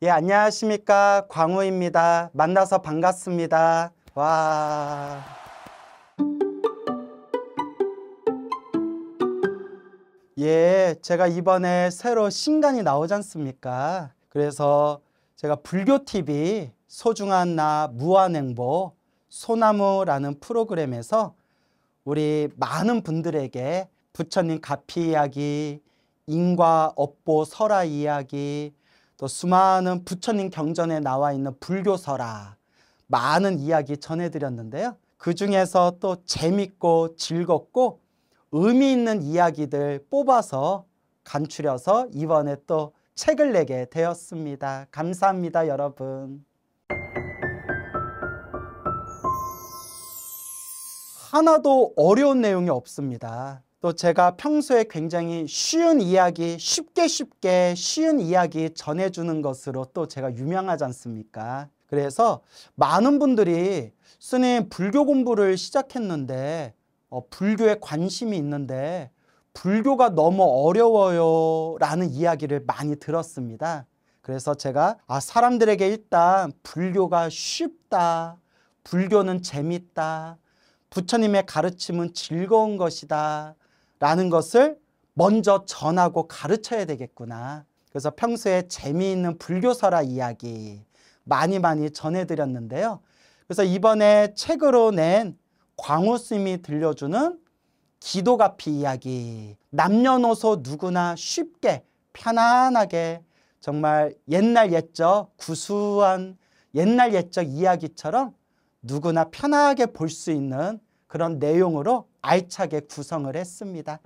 예, 안녕하십니까. 광우입니다. 만나서 반갑습니다. 와. 예, 제가 이번에 새로 신간이 나오지 않습니까? 그래서 제가 불교TV 소중한 나 무한행보 소나무라는 프로그램에서 우리 많은 분들에게 부처님 가피 이야기, 인과 업보 설화 이야기, 또 수많은 부처님 경전에 나와 있는 불교 설화 많은 이야기 전해드렸는데요. 그 중에서 또 재밌고 즐겁고 의미 있는 이야기들 뽑아서 간추려서 이번에 또 책을 내게 되었습니다. 감사합니다, 여러분. 하나도 어려운 내용이 없습니다. 또 제가 평소에 굉장히 쉬운 이야기, 쉽게 쉽게 쉬운 이야기 전해주는 것으로 또 제가 유명하지 않습니까? 그래서 많은 분들이 스님 불교 공부를 시작했는데 어, 불교에 관심이 있는데 불교가 너무 어려워요 라는 이야기를 많이 들었습니다. 그래서 제가 아, 사람들에게 일단 불교가 쉽다, 불교는 재밌다, 부처님의 가르침은 즐거운 것이다 라는 것을 먼저 전하고 가르쳐야 되겠구나. 그래서 평소에 재미있는 불교설화 이야기 많이 많이 전해드렸는데요. 그래서 이번에 책으로 낸 광호쌤이 들려주는 기도가피 이야기 남녀노소 누구나 쉽게 편안하게 정말 옛날 옛적 구수한 옛날 옛적 이야기처럼 누구나 편하게 볼 수 있는 그런 내용으로 알차게 구성을 했습니다.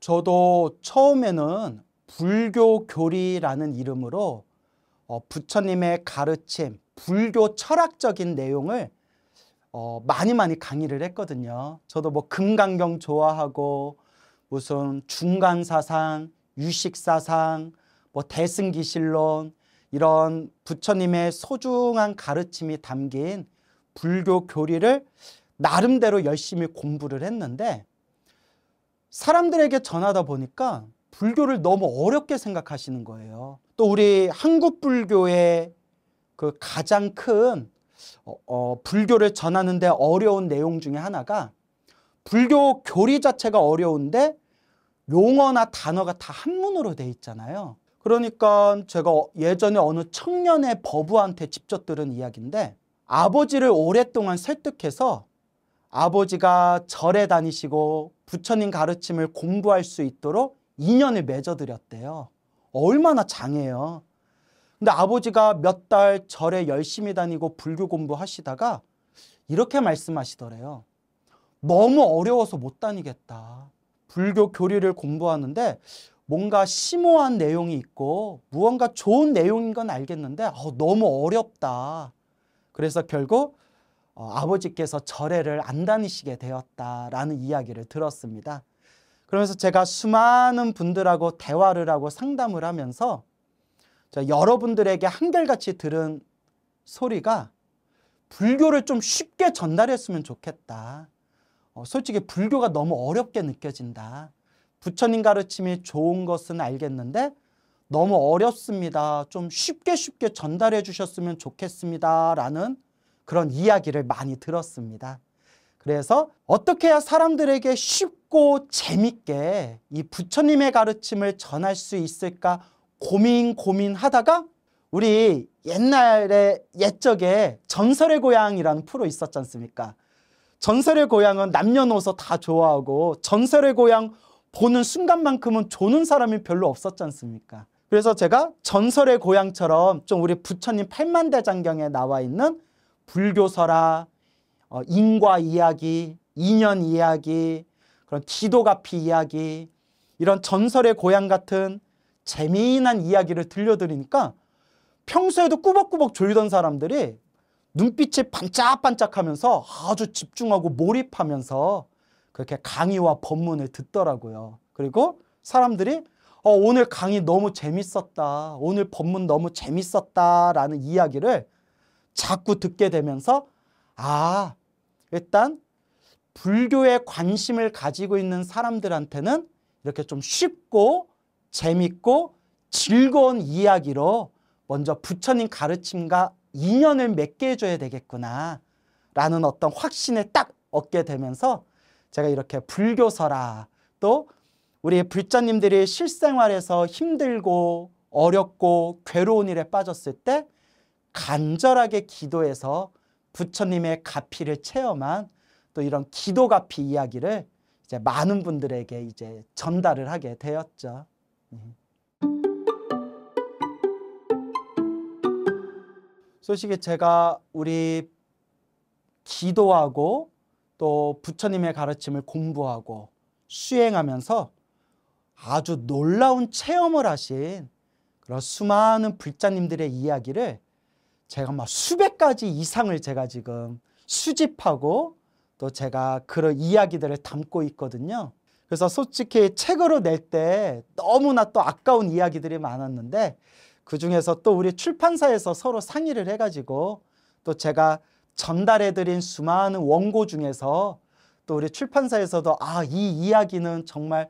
저도 처음에는 불교 교리라는 이름으로 어, 부처님의 가르침, 불교 철학적인 내용을 어, 많이 많이 강의를 했거든요. 저도 뭐 금강경 좋아하고 무슨 중간사상, 유식사상, 뭐 대승기실론 이런 부처님의 소중한 가르침이 담긴 불교 교리를 나름대로 열심히 공부를 했는데 사람들에게 전하다 보니까 불교를 너무 어렵게 생각하시는 거예요. 또 우리 한국 불교의 그 가장 큰 어, 어, 불교를 전하는데 어려운 내용 중에 하나가 불교 교리 자체가 어려운데 용어나 단어가 다 한문으로 돼 있잖아요. 그러니까 제가 예전에 어느 청년의 버부한테 직접 들은 이야기인데 아버지를 오랫동안 설득해서 아버지가 절에 다니시고 부처님 가르침을 공부할 수 있도록 인연을 맺어드렸대요. 얼마나 장해요. 근데 아버지가 몇 달 절에 열심히 다니고 불교 공부하시다가 이렇게 말씀하시더래요. 너무 어려워서 못 다니겠다. 불교 교리를 공부하는데 뭔가 심오한 내용이 있고 무언가 좋은 내용인 건 알겠는데 어, 너무 어렵다. 그래서 결국 어, 아버지께서 절에를 안 다니시게 되었다라는 이야기를 들었습니다. 그러면서 제가 수많은 분들하고 대화를 하고 상담을 하면서 자, 여러분들에게 한결같이 들은 소리가 불교를 좀 쉽게 전달했으면 좋겠다. 어, 솔직히 불교가 너무 어렵게 느껴진다. 부처님 가르침이 좋은 것은 알겠는데 너무 어렵습니다. 좀 쉽게 쉽게 전달해 주셨으면 좋겠습니다. 라는 그런 이야기를 많이 들었습니다. 그래서 어떻게 해야 사람들에게 쉽고 재밌게 이 부처님의 가르침을 전할 수 있을까 고민 고민하다가 우리 옛날에 옛적에 전설의 고향이라는 프로 있었지 않습니까? 전설의 고향은 남녀노소 다 좋아하고 전설의 고향 보는 순간만큼은 조는 사람이 별로 없었지 않습니까? 그래서 제가 전설의 고향처럼 좀 우리 부처님 팔만대장경에 나와 있는 불교설화, 어, 인과 이야기, 인연 이야기, 그런 기도가피 이야기, 이런 전설의 고향 같은 재미난 이야기를 들려드리니까 평소에도 꾸벅꾸벅 졸던 사람들이 눈빛이 반짝반짝하면서 아주 집중하고 몰입하면서 그렇게 강의와 법문을 듣더라고요. 그리고 사람들이 어, 오늘 강의 너무 재밌었다. 오늘 법문 너무 재밌었다. 라는 이야기를 자꾸 듣게 되면서 아, 일단 불교에 관심을 가지고 있는 사람들한테는 이렇게 좀 쉽고 재밌고 즐거운 이야기로 먼저 부처님 가르침과 인연을 맺게 해줘야 되겠구나 라는 어떤 확신에 딱 얻게 되면서 제가 이렇게 불교서라 또 우리 불자님들이 실생활에서 힘들고 어렵고 괴로운 일에 빠졌을 때 간절하게 기도해서 부처님의 가피를 체험한 또 이런 기도 가피 이야기를 이제 많은 분들에게 이제 전달을 하게 되었죠. 솔직히 제가 우리 기도하고 또 부처님의 가르침을 공부하고 수행하면서 아주 놀라운 체험을 하신 그런 수많은 불자님들의 이야기를 제가 막 수백 가지 이상을 제가 지금 수집하고 또 제가 그런 이야기들을 담고 있거든요. 그래서 솔직히 책으로 낼 때 너무나 또 아까운 이야기들이 많았는데 그중에서 또 우리 출판사에서 서로 상의를 해가지고 또 제가 전달해드린 수많은 원고 중에서 또 우리 출판사에서도 아 이 이야기는 정말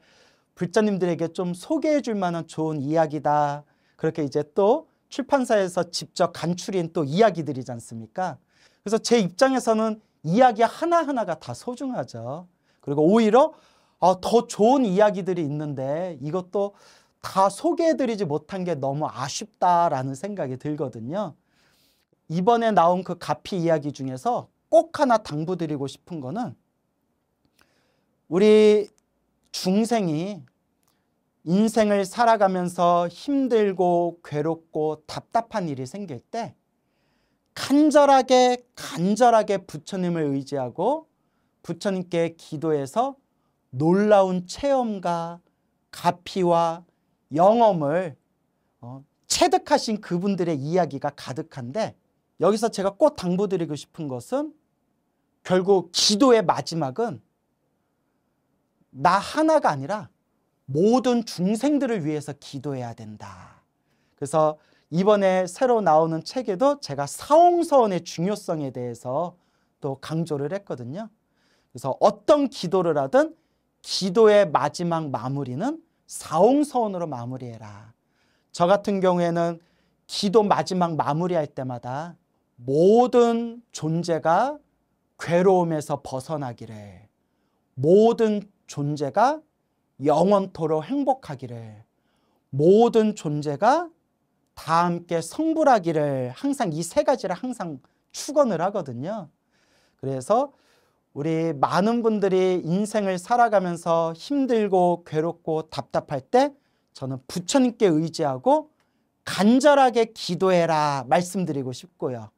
불자님들에게 좀 소개해 줄 만한 좋은 이야기다 그렇게 이제 또 출판사에서 직접 간추린 또 이야기들이지 않습니까 그래서 제 입장에서는 이야기 하나하나가 다 소중하죠 그리고 오히려 아, 더 좋은 이야기들이 있는데 이것도 다 소개해드리지 못한 게 너무 아쉽다라는 생각이 들거든요. 이번에 나온 그 가피 이야기 중에서 꼭 하나 당부드리고 싶은 거는 우리 중생이 인생을 살아가면서 힘들고 괴롭고 답답한 일이 생길 때 간절하게 간절하게 부처님을 의지하고 부처님께 기도해서 놀라운 체험과 가피와 영험을 어, 체득하신 그분들의 이야기가 가득한데 여기서 제가 꼭 당부드리고 싶은 것은 결국 기도의 마지막은 나 하나가 아니라 모든 중생들을 위해서 기도해야 된다. 그래서 이번에 새로 나오는 책에도 제가 사홍서원의 중요성에 대해서 또 강조를 했거든요. 그래서 어떤 기도를 하든 기도의 마지막 마무리는 사홍서원으로 마무리해라. 저 같은 경우에는 기도 마지막 마무리할 때마다 모든 존재가 괴로움에서 벗어나기를 모든 존재가 영원토록 행복하기를 모든 존재가 다 함께 성불하기를 항상 이 세 가지를 항상 추건을 하거든요. 그래서 우리 많은 분들이 인생을 살아가면서 힘들고 괴롭고 답답할 때 저는 부처님께 의지하고 간절하게 기도해라 말씀드리고 싶고요.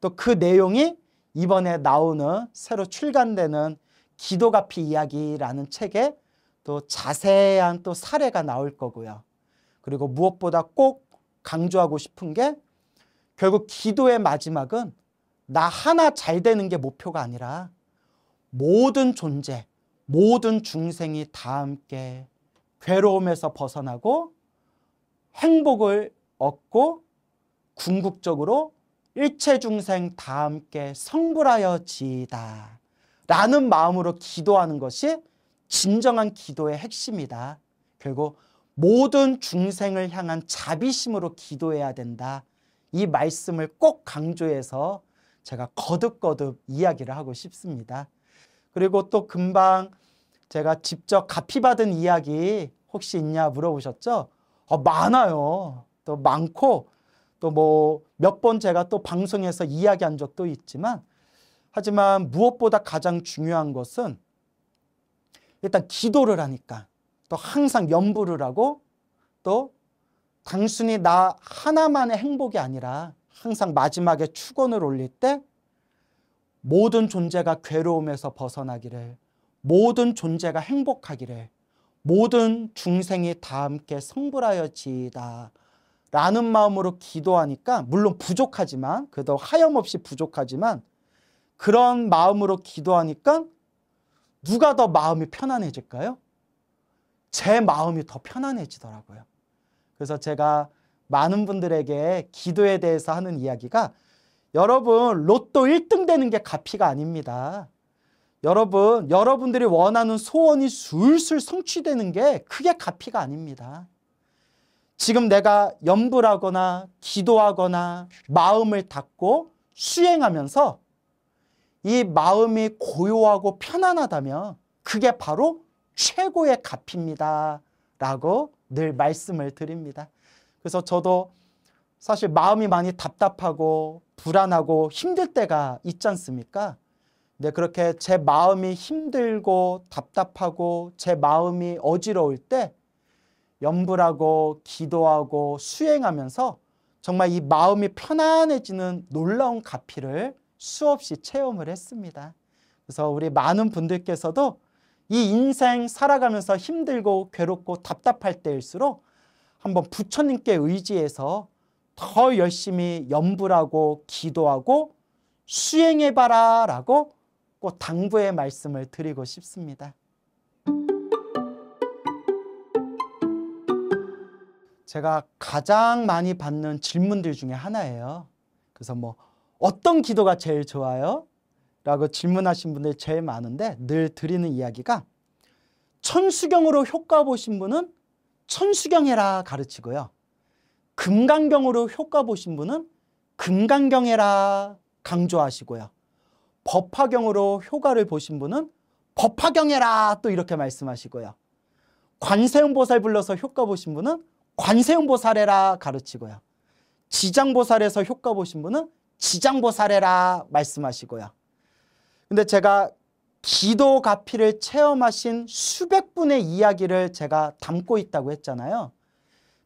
또 그 내용이 이번에 나오는 새로 출간되는 기도가피 이야기라는 책에 또 자세한 또 사례가 나올 거고요. 그리고 무엇보다 꼭 강조하고 싶은 게 결국 기도의 마지막은 나 하나 잘 되는 게 목표가 아니라 모든 존재, 모든 중생이 다 함께 괴로움에서 벗어나고 행복을 얻고 궁극적으로 일체 중생 다 함께 성불하여 지이다. 라는 마음으로 기도하는 것이 진정한 기도의 핵심이다. 결국 모든 중생을 향한 자비심으로 기도해야 된다. 이 말씀을 꼭 강조해서 제가 거듭거듭 이야기를 하고 싶습니다. 그리고 또 금방 제가 직접 가피받은 이야기 혹시 있냐 물어보셨죠? 어, 많아요. 또 많고 또 뭐 몇 번 제가 또 방송에서 이야기한 적도 있지만 하지만 무엇보다 가장 중요한 것은 일단 기도를 하니까 또 항상 연부를 하고 또 단순히 나 하나만의 행복이 아니라 항상 마지막에 축원을 올릴 때 모든 존재가 괴로움에서 벗어나기를 모든 존재가 행복하기를 모든 중생이 다 함께 성불하여지이다 라는 마음으로 기도하니까 물론 부족하지만 그도 래 하염없이 부족하지만 그런 마음으로 기도하니까 누가 더 마음이 편안해질까요? 제 마음이 더 편안해지더라고요. 그래서 제가 많은 분들에게 기도에 대해서 하는 이야기가 여러분 로또 1등 되는 게 가피가 아닙니다. 여러분 여러분들이 원하는 소원이 술술 성취되는 게 크게 가피가 아닙니다. 지금 내가 염불하거나 기도하거나 마음을 닫고 수행하면서 이 마음이 고요하고 편안하다면 그게 바로 최고의 값입니다. 라고 늘 말씀을 드립니다. 그래서 저도 사실 마음이 많이 답답하고 불안하고 힘들 때가 있지 않습니까? 근 네, 그렇게 제 마음이 힘들고 답답하고 제 마음이 어지러울 때 염불하고 기도하고 수행하면서 정말 이 마음이 편안해지는 놀라운 가피를 수없이 체험을 했습니다. 그래서 우리 많은 분들께서도 이 인생 살아가면서 힘들고 괴롭고 답답할 때일수록 한번 부처님께 의지해서 더 열심히 염불하고 기도하고 수행해봐라 라고 꼭 당부의 말씀을 드리고 싶습니다. 제가 가장 많이 받는 질문들 중에 하나예요. 그래서 뭐 어떤 기도가 제일 좋아요? 라고 질문하신 분들 제일 많은데 늘 드리는 이야기가 천수경으로 효과 보신 분은 천수경 해라 가르치고요. 금강경으로 효과 보신 분은 금강경해라 강조하시고요. 법화경으로 효과를 보신 분은 법화경해라 또 이렇게 말씀하시고요. 관세음보살 불러서 효과 보신 분은 관세음보살해라 가르치고요. 지장보살에서 효과 보신 분은 지장보살해라 말씀하시고요. 근데 제가 기도 가피를 체험하신 수백 분의 이야기를 제가 담고 있다고 했잖아요.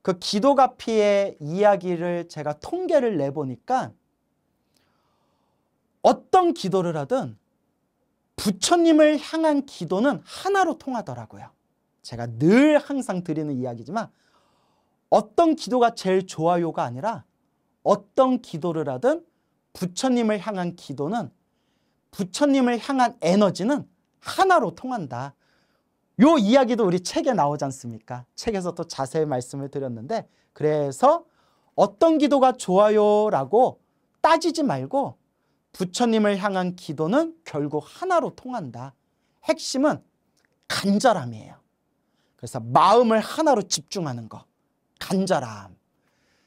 그 기도가피의 이야기를 제가 통계를 내보니까 어떤 기도를 하든 부처님을 향한 기도는 하나로 통하더라고요. 제가 늘 항상 드리는 이야기지만 어떤 기도가 제일 좋아요가 아니라 어떤 기도를 하든 부처님을 향한 기도는 부처님을 향한 에너지는 하나로 통한다. 요 이야기도 우리 책에 나오지 않습니까? 책에서 또 자세히 말씀을 드렸는데 그래서 어떤 기도가 좋아요라고 따지지 말고 부처님을 향한 기도는 결국 하나로 통한다. 핵심은 간절함이에요. 그래서 마음을 하나로 집중하는 거. 간절함.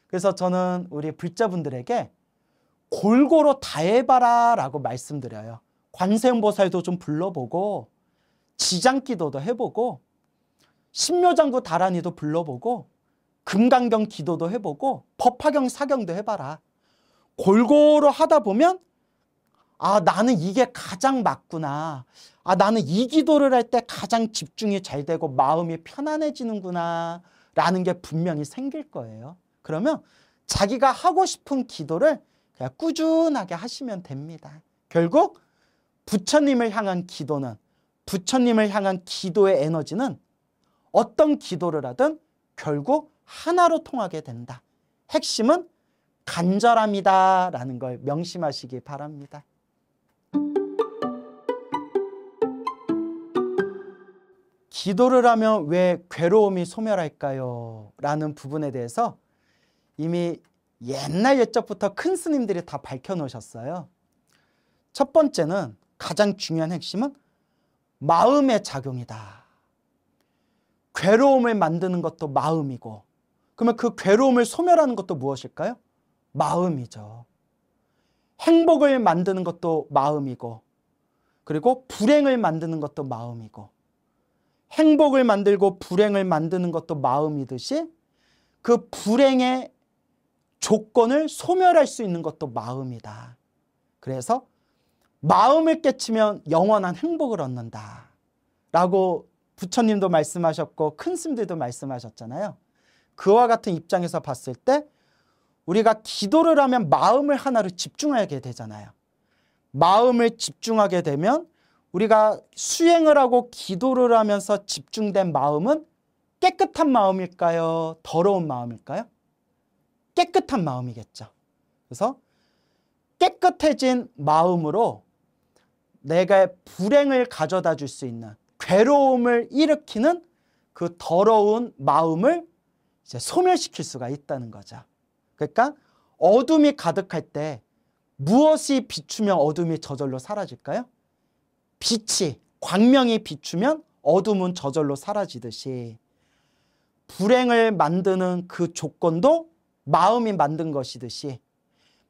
그래서 저는 우리 불자분들에게 골고루 다 해봐라 라고 말씀드려요. 관세음보살도 좀 불러보고 지장기도도 해보고 신묘장구 다란이도 불러보고 금강경 기도도 해보고 법화경 사경도 해봐라. 골고루 하다 보면 아 나는 이게 가장 맞구나. 아 나는 이 기도를 할 때 가장 집중이 잘 되고 마음이 편안해지는구나 라는 게 분명히 생길 거예요. 그러면 자기가 하고 싶은 기도를 그냥 꾸준하게 하시면 됩니다. 결국 부처님을 향한 기도는 부처님을 향한 기도의 에너지는 어떤 기도를 하든 결국 하나로 통하게 된다. 핵심은 간절함이다 라는 걸 명심하시기 바랍니다. 기도를 하면 왜 괴로움이 소멸할까요? 라는 부분에 대해서 이미 옛날 옛적부터 큰 스님들이 다 밝혀 놓으셨어요. 첫 번째는 가장 중요한 핵심은 마음의 작용이다. 괴로움을 만드는 것도 마음이고 그러면 그 괴로움을 소멸하는 것도 무엇일까요? 마음이죠. 행복을 만드는 것도 마음이고 그리고 불행을 만드는 것도 마음이고 행복을 만들고 불행을 만드는 것도 마음이듯이 그 불행의 조건을 소멸할 수 있는 것도 마음이다. 그래서 마음을 깨치면 영원한 행복을 얻는다. 라고 부처님도 말씀하셨고 큰 스님들도 말씀하셨잖아요. 그와 같은 입장에서 봤을 때 우리가 기도를 하면 마음을 하나로 집중하게 되잖아요. 마음을 집중하게 되면 우리가 수행을 하고 기도를 하면서 집중된 마음은 깨끗한 마음일까요? 더러운 마음일까요? 깨끗한 마음이겠죠. 그래서 깨끗해진 마음으로 내가 불행을 가져다 줄 수 있는 괴로움을 일으키는 그 더러운 마음을 이제 소멸시킬 수가 있다는 거죠. 그러니까 어둠이 가득할 때 무엇이 비추면 어둠이 저절로 사라질까요? 빛이, 광명이 비추면 어둠은 저절로 사라지듯이 불행을 만드는 그 조건도 마음이 만든 것이듯이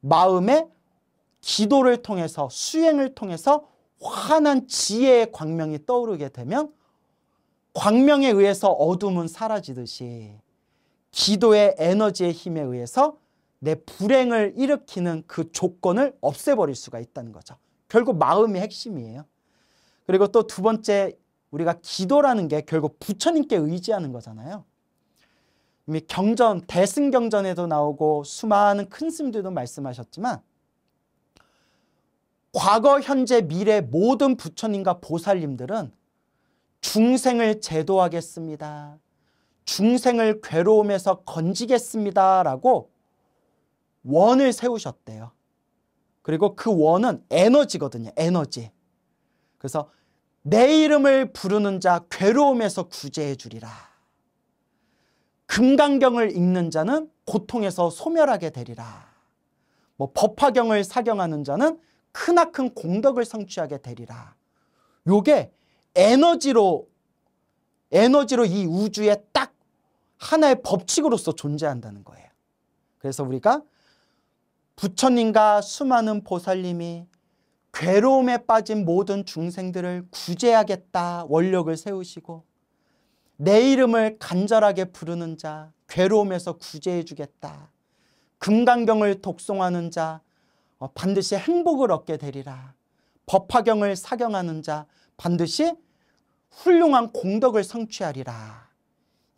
마음의 기도를 통해서 수행을 통해서 환한 지혜의 광명이 떠오르게 되면 광명에 의해서 어둠은 사라지듯이 기도의 에너지의 힘에 의해서 내 불행을 일으키는 그 조건을 없애버릴 수가 있다는 거죠. 결국 마음이 핵심이에요. 그리고 또 두 번째 우리가 기도라는 게 결국 부처님께 의지하는 거잖아요. 이미 경전, 대승경전에도 나오고 수많은 큰 스님들도 말씀하셨지만 과거, 현재, 미래 모든 부처님과 보살님들은 중생을 제도하겠습니다. 중생을 괴로움에서 건지겠습니다. 라고 원을 세우셨대요. 그리고 그 원은 에너지거든요. 에너지. 그래서 내 이름을 부르는 자 괴로움에서 구제해 주리라. 금강경을 읽는 자는 고통에서 소멸하게 되리라. 뭐 법화경을 사경하는 자는 크나큰 공덕을 성취하게 되리라. 요게 에너지로 에너지로 이 우주에 딱 하나의 법칙으로서 존재한다는 거예요. 그래서 우리가 부처님과 수많은 보살님이 괴로움에 빠진 모든 중생들을 구제하겠다 원력을 세우시고 내 이름을 간절하게 부르는 자 괴로움에서 구제해 주겠다. 금강경을 독송하는 자 어, 반드시 행복을 얻게 되리라. 법화경을 사경하는 자 반드시 훌륭한 공덕을 성취하리라.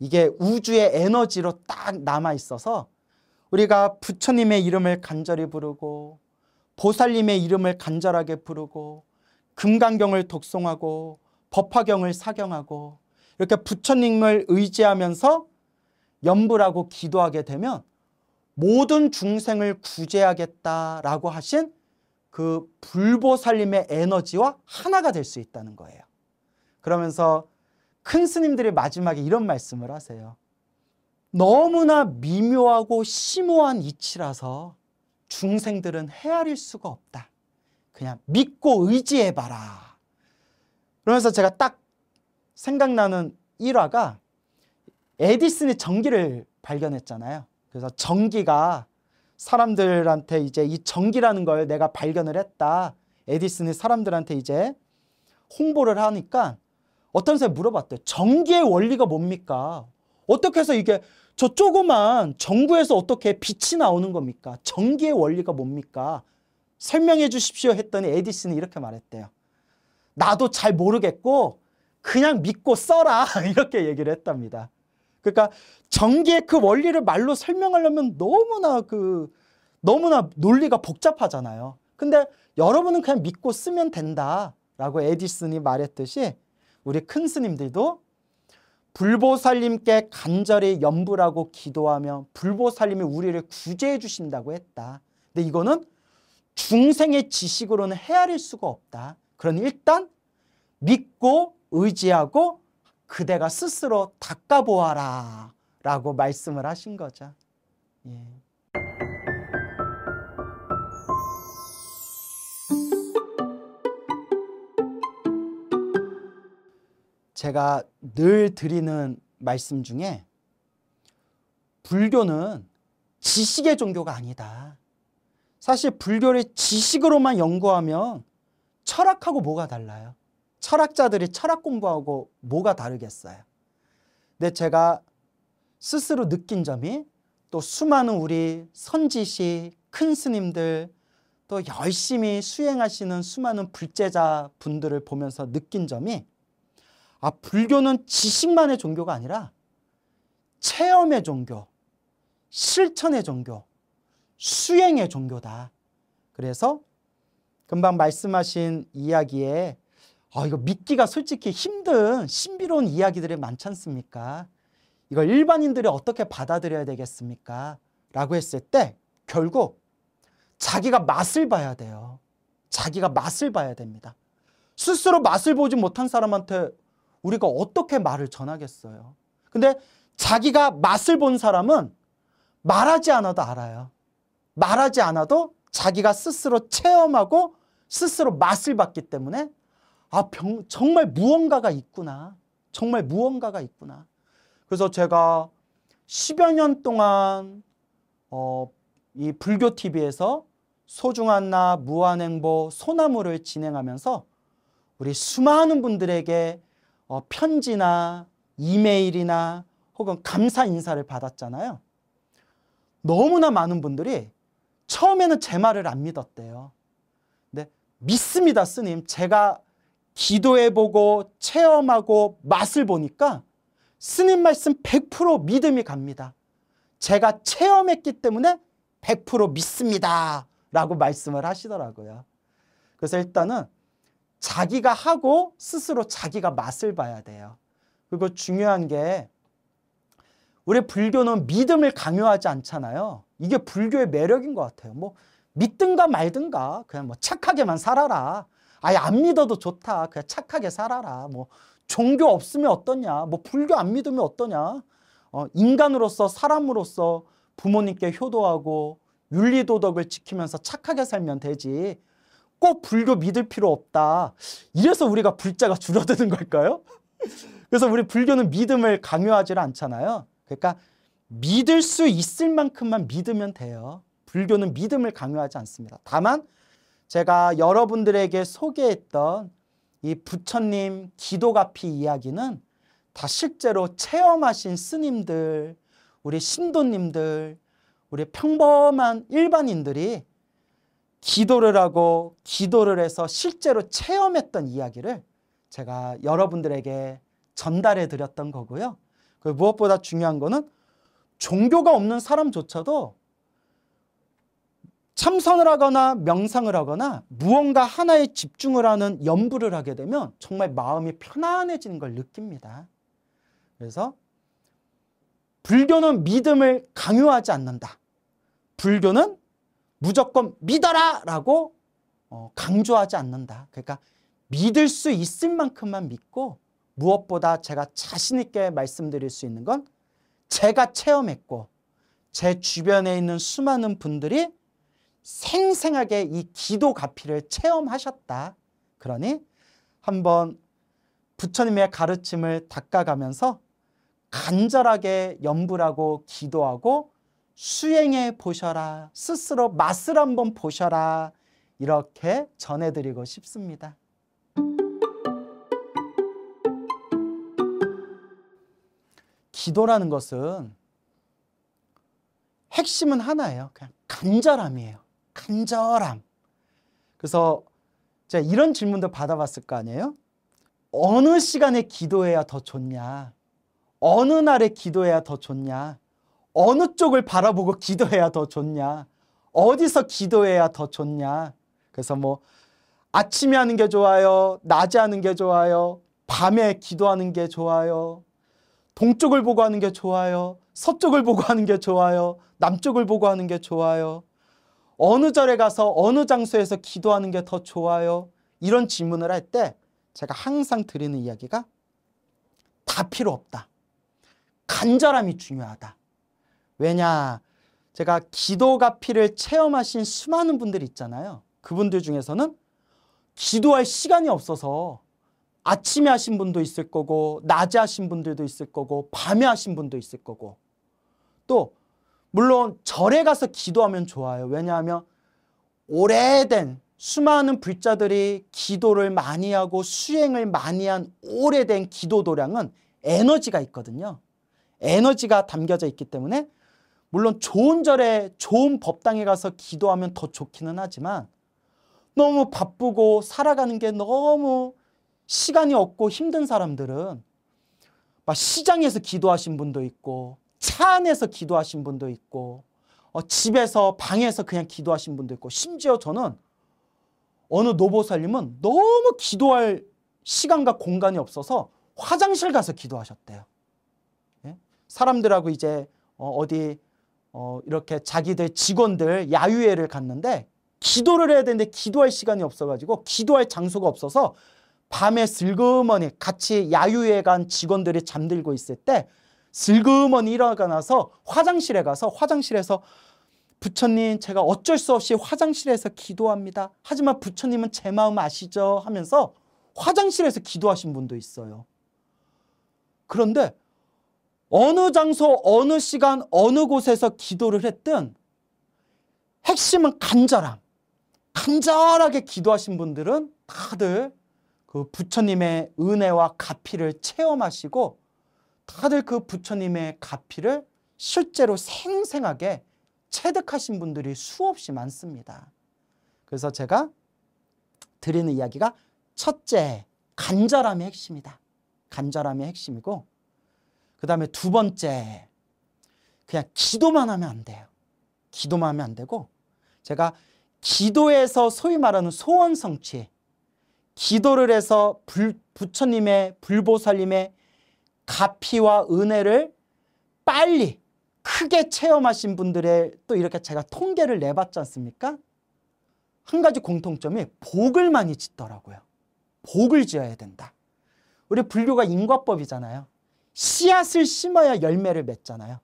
이게 우주의 에너지로 딱 남아 있어서 우리가 부처님의 이름을 간절히 부르고 보살님의 이름을 간절하게 부르고 금강경을 독송하고 법화경을 사경하고 이렇게 부처님을 의지하면서 염불하고 기도하게 되면 모든 중생을 구제하겠다라고 하신 그불보살님의 에너지와 하나가 될 수 있다는 거예요. 그러면서 큰 스님들이 마지막에 이런 말씀을 하세요. 너무나 미묘하고 심오한 이치라서 중생들은 헤아릴 수가 없다. 그냥 믿고 의지해봐라. 그러면서 제가 딱 생각나는 일화가 에디슨이 전기를 발견했잖아요. 그래서 전기가 사람들한테 이제 이 전기라는 걸 내가 발견을 했다. 에디슨이 사람들한테 이제 홍보를 하니까 어떤 사람이 물어봤대요. 전기의 원리가 뭡니까? 어떻게 해서 이게 저 조그만 전구에서 어떻게 빛이 나오는 겁니까? 전기의 원리가 뭡니까? 설명해 주십시오 했더니 에디슨이 이렇게 말했대요. 나도 잘 모르겠고 그냥 믿고 써라 이렇게 얘기를 했답니다. 그러니까 전기의 그 원리를 말로 설명하려면 너무나 그 너무나 논리가 복잡하잖아요. 근데 여러분은 그냥 믿고 쓰면 된다라고 에디슨이 말했듯이 우리 큰 스님들도 불보살님께 간절히 염불하고 기도하며 불보살님이 우리를 구제해 주신다고 했다. 근데 이거는 중생의 지식으로는 헤아릴 수가 없다. 그러니 일단 믿고 의지하고 그대가 스스로 닦아보아라 라고 말씀을 하신 거죠. 예. 제가 늘 드리는 말씀 중에 불교는 지식의 종교가 아니다. 사실 불교를 지식으로만 연구하면 철학하고 뭐가 달라요? 철학자들이 철학 공부하고 뭐가 다르겠어요. 근데 제가 스스로 느낀 점이 또 수많은 우리 선지시, 큰 스님들 또 열심히 수행하시는 수많은 불제자 분들을 보면서 느낀 점이 아 불교는 지식만의 종교가 아니라 체험의 종교, 실천의 종교, 수행의 종교다. 그래서 금방 말씀하신 이야기에 아, 이거 믿기가 솔직히 힘든 신비로운 이야기들이 많지 않습니까? 이걸 일반인들이 어떻게 받아들여야 되겠습니까? 라고 했을 때 결국 자기가 맛을 봐야 돼요. 자기가 맛을 봐야 됩니다. 스스로 맛을 보지 못한 사람한테 우리가 어떻게 말을 전하겠어요. 근데 자기가 맛을 본 사람은 말하지 않아도 알아요. 말하지 않아도 자기가 스스로 체험하고 스스로 맛을 봤기 때문에 아, 병, 정말 무언가가 있구나. 정말 무언가가 있구나. 그래서 제가 10여 년 동안 어, 이 불교 TV에서 소중한 나 무한행보 소나무를 진행하면서 우리 수많은 분들에게 어, 편지나 이메일이나 혹은 감사 인사를 받았잖아요. 너무나 많은 분들이 처음에는 제 말을 안 믿었대요. 근데 믿습니다, 스님. 제가 기도해보고 체험하고 맛을 보니까 스님 말씀 100% 믿음이 갑니다. 제가 체험했기 때문에 100% 믿습니다. 라고 말씀을 하시더라고요. 그래서 일단은 자기가 하고 스스로 자기가 맛을 봐야 돼요. 그리고 중요한 게 우리 불교는 믿음을 강요하지 않잖아요. 이게 불교의 매력인 것 같아요. 뭐 믿든가 말든가 그냥 뭐 착하게만 살아라. 아예 안 믿어도 좋다. 그냥 착하게 살아라. 뭐 종교 없으면 어떠냐. 뭐 불교 안 믿으면 어떠냐. 어, 인간으로서 사람으로서 부모님께 효도하고 윤리도덕을 지키면서 착하게 살면 되지. 꼭 불교 믿을 필요 없다. 이래서 우리가 불자가 줄어드는 걸까요? 그래서 우리 불교는 믿음을 강요하지 않잖아요. 그러니까 믿을 수 있을 만큼만 믿으면 돼요. 불교는 믿음을 강요하지 않습니다. 다만 제가 여러분들에게 소개했던 이 부처님 기도가피 이야기는 다 실제로 체험하신 스님들, 우리 신도님들, 우리 평범한 일반인들이 기도를 하고 기도를 해서 실제로 체험했던 이야기를 제가 여러분들에게 전달해 드렸던 거고요. 그리고 무엇보다 중요한 거는 종교가 없는 사람조차도 참선을 하거나 명상을 하거나 무언가 하나에 집중을 하는 연부를 하게 되면 정말 마음이 편안해지는 걸 느낍니다. 그래서 불교는 믿음을 강요하지 않는다. 불교는 무조건 믿어라 라고 어, 강조하지 않는다. 그러니까 믿을 수 있을 만큼만 믿고 무엇보다 제가 자신 있게 말씀드릴 수 있는 건 제가 체험했고 제 주변에 있는 수많은 분들이 생생하게 이 기도 가피를 체험하셨다. 그러니 한번 부처님의 가르침을 닦아가면서 간절하게 염불하고 기도하고 수행해 보셔라. 스스로 맛을 한번 보셔라. 이렇게 전해드리고 싶습니다. 기도라는 것은 핵심은 하나예요. 그냥 간절함이에요. 간절함. 그래서 제가 이런 질문도 받아봤을 거 아니에요? 어느 시간에 기도해야 더 좋냐? 어느 날에 기도해야 더 좋냐? 어느 쪽을 바라보고 기도해야 더 좋냐? 어디서 기도해야 더 좋냐? 그래서 뭐 아침에 하는 게 좋아요? 낮에 하는 게 좋아요? 밤에 기도하는 게 좋아요? 동쪽을 보고 하는 게 좋아요? 서쪽을 보고 하는 게 좋아요? 남쪽을 보고 하는 게 좋아요? 어느 절에 가서 어느 장소에서 기도하는 게 더 좋아요? 이런 질문을 할 때 제가 항상 드리는 이야기가 다 필요 없다. 간절함이 중요하다. 왜냐? 제가 기도가 피를 체험하신 수많은 분들 있잖아요. 그분들 중에서는 기도할 시간이 없어서 아침에 하신 분도 있을 거고 낮에 하신 분들도 있을 거고 밤에 하신 분도 있을 거고 또 물론 절에 가서 기도하면 좋아요. 왜냐하면 오래된 수많은 불자들이 기도를 많이 하고 수행을 많이 한 오래된 기도 도량은 에너지가 있거든요. 에너지가 담겨져 있기 때문에 물론 좋은 절에 좋은 법당에 가서 기도하면 더 좋기는 하지만 너무 바쁘고 살아가는 게 너무 시간이 없고 힘든 사람들은 막 시장에서 기도하신 분도 있고 차 안에서 기도하신 분도 있고 어, 집에서 방에서 그냥 기도하신 분도 있고 심지어 저는 어느 노보살님은 너무 기도할 시간과 공간이 없어서 화장실 가서 기도하셨대요. 예? 사람들하고 이제 어, 어디 어, 이렇게 자기들 직원들 야유회를 갔는데 기도를 해야 되는데 기도할 시간이 없어가지고 기도할 장소가 없어서 밤에 슬그머니 같이 야유회 간 직원들이 잠들고 있을 때 슬그머니 일어나서 화장실에 가서 화장실에서 부처님 제가 어쩔 수 없이 화장실에서 기도합니다. 하지만 부처님은 제 마음 아시죠? 하면서 화장실에서 기도하신 분도 있어요. 그런데 어느 장소, 어느 시간, 어느 곳에서 기도를 했든 핵심은 간절함. 간절하게 기도하신 분들은 다들 그 부처님의 은혜와 가피를 체험하시고 다들 그 부처님의 가피를 실제로 생생하게 체득하신 분들이 수없이 많습니다. 그래서 제가 드리는 이야기가 첫째 간절함의 핵심이다. 간절함의 핵심이고 그 다음에 두 번째 그냥 기도만 하면 안 돼요. 기도만 하면 안 되고 제가 기도에서 소위 말하는 소원 성취 기도를 해서 불, 부처님의 불보살님의 가피와 은혜를 빨리 크게 체험하신 분들의 또 이렇게 제가 통계를 내봤지 않습니까? 한 가지 공통점이 복을 많이 짓더라고요. 복을 지어야 된다. 우리 분류가 인과법이잖아요. 씨앗을 심어야 열매를 맺잖아요.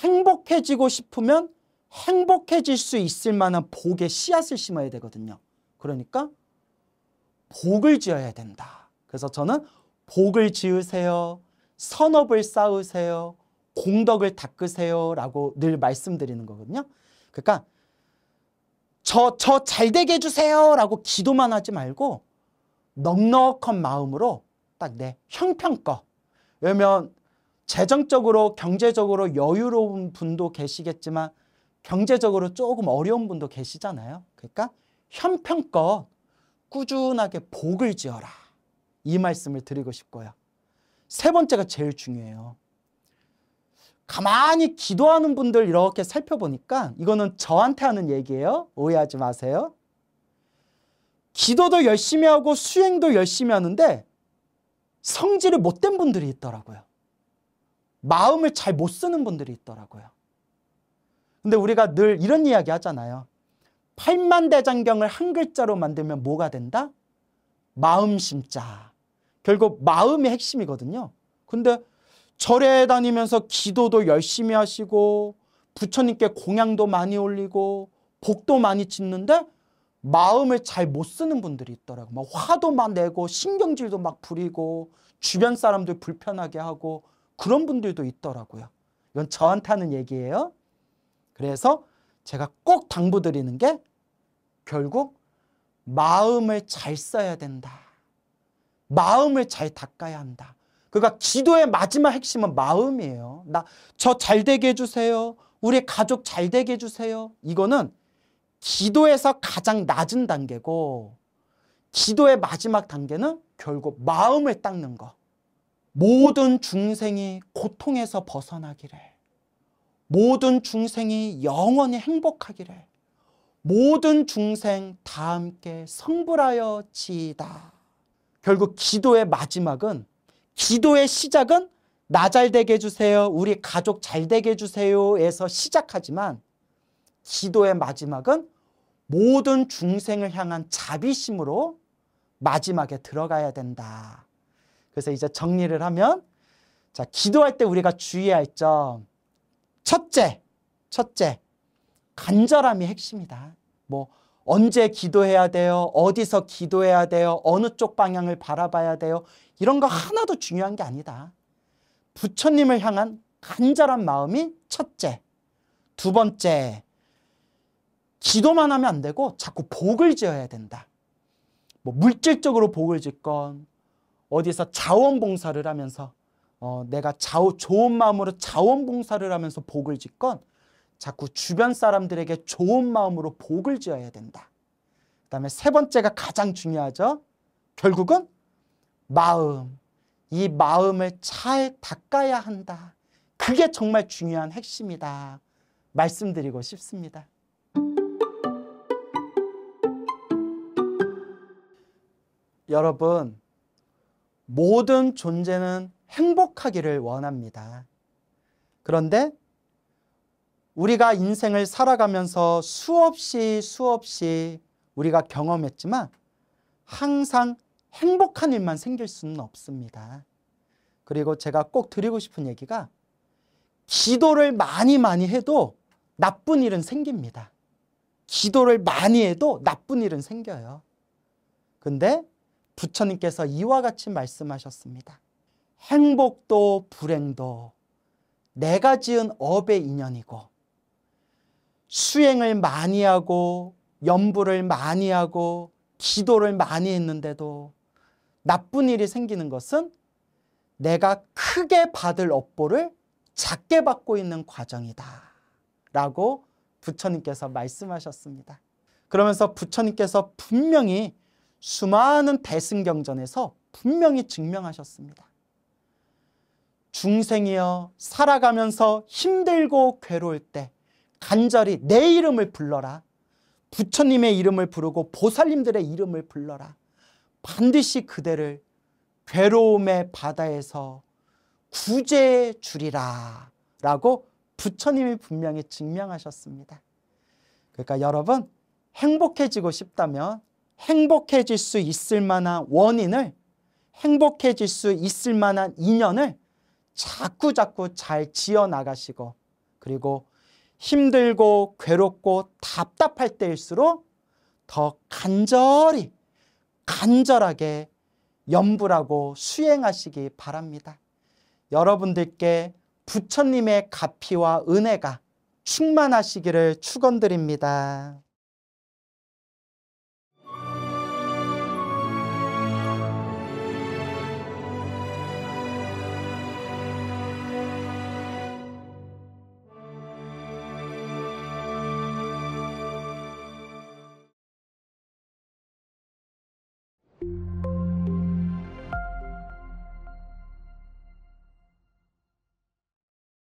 행복해지고 싶으면 행복해질 수 있을 만한 복의 씨앗을 심어야 되거든요. 그러니까 복을 지어야 된다. 그래서 저는 복을 지으세요. 선업을 쌓으세요. 공덕을 닦으세요. 라고 늘 말씀드리는 거거든요. 그러니까 저, 저 잘되게 해주세요. 라고 기도만 하지 말고 넉넉한 마음으로 딱 내 형편껏. 왜냐면 재정적으로 경제적으로 여유로운 분도 계시겠지만 경제적으로 조금 어려운 분도 계시잖아요. 그러니까 형편껏 꾸준하게 복을 지어라. 이 말씀을 드리고 싶고요. 세 번째가 제일 중요해요. 가만히 기도하는 분들 이렇게 살펴보니까 이거는 저한테 하는 얘기예요. 오해하지 마세요. 기도도 열심히 하고 수행도 열심히 하는데 성질이 못된 분들이 있더라고요. 마음을 잘 못 쓰는 분들이 있더라고요. 근데 우리가 늘 이런 이야기 하잖아요. 팔만 대장경을 한 글자로 만들면 뭐가 된다? 마음심자. 결국 마음이 핵심이거든요. 근데 절에 다니면서 기도도 열심히 하시고 부처님께 공양도 많이 올리고 복도 많이 짓는데 마음을 잘 못 쓰는 분들이 있더라고. 막 화도 막 내고 신경질도 막 부리고 주변 사람들 불편하게 하고 그런 분들도 있더라고요. 이건 저한테 하는 얘기예요. 그래서 제가 꼭 당부드리는 게 결국 마음을 잘 써야 된다. 마음을 잘 닦아야 한다. 그러니까 기도의 마지막 핵심은 마음이에요. 나 저잘 되게 해주세요. 우리 가족 잘 되게 해주세요. 이거는 기도에서 가장 낮은 단계고 기도의 마지막 단계는 결국 마음을 닦는 거. 모든 중생이 고통에서 벗어나기를. 모든 중생이 영원히 행복하기를. 모든 중생 다 함께 성불하여 지이다. 결국 기도의 마지막은 기도의 시작은 나잘 되게 해주세요. 우리 가족 잘 되게 해주세요.에서 시작하지만 기도의 마지막은 모든 중생을 향한 자비심으로 마지막에 들어가야 된다. 그래서 이제 정리를 하면 자, 기도할 때 우리가 주의할 점. 첫째, 첫째, 간절함이 핵심이다. 뭐, 언제 기도해야 돼요? 어디서 기도해야 돼요? 어느 쪽 방향을 바라봐야 돼요? 이런 거 하나도 중요한 게 아니다. 부처님을 향한 간절한 마음이 첫째. 두 번째, 기도만 하면 안 되고 자꾸 복을 지어야 된다. 뭐 물질적으로 복을 짓건 어디서 자원봉사를 하면서 어, 내가 자 좋은 마음으로 자원봉사를 하면서 복을 짓건 자꾸 주변 사람들에게 좋은 마음으로 복을 지어야 된다. 그 다음에 세 번째가 가장 중요하죠. 결국은 마음. 이 마음을 잘 닦아야 한다. 그게 정말 중요한 핵심이다. 말씀드리고 싶습니다. 여러분, 모든 존재는 행복하기를 원합니다. 그런데 우리가 인생을 살아가면서 수없이 수없이 우리가 경험했지만 항상 행복한 일만 생길 수는 없습니다. 그리고 제가 꼭 드리고 싶은 얘기가 기도를 많이 많이 해도 나쁜 일은 생깁니다. 기도를 많이 해도 나쁜 일은 생겨요. 근데 부처님께서 이와 같이 말씀하셨습니다. 행복도 불행도 내가 지은 업의 인연이고 수행을 많이 하고 염부를 많이 하고 기도를 많이 했는데도 나쁜 일이 생기는 것은 내가 크게 받을 업보를 작게 받고 있는 과정이다. 라고 부처님께서 말씀하셨습니다. 그러면서 부처님께서 분명히 수많은 대승경전에서 분명히 증명하셨습니다. 중생이여 살아가면서 힘들고 괴로울 때 간절히 내 이름을 불러라. 부처님의 이름을 부르고 보살님들의 이름을 불러라. 반드시 그대를 괴로움의 바다에서 구제해 주리라. 라고 부처님이 분명히 증명하셨습니다. 그러니까 여러분 행복해지고 싶다면 행복해질 수 있을 만한 원인을 행복해질 수 있을 만한 인연을 자꾸자꾸 잘 지어 나가시고 그리고 힘들고 괴롭고 답답할 때일수록 더 간절히 간절하게 염불하고 수행하시기 바랍니다. 여러분들께 부처님의 가피와 은혜가 충만하시기를 축원드립니다.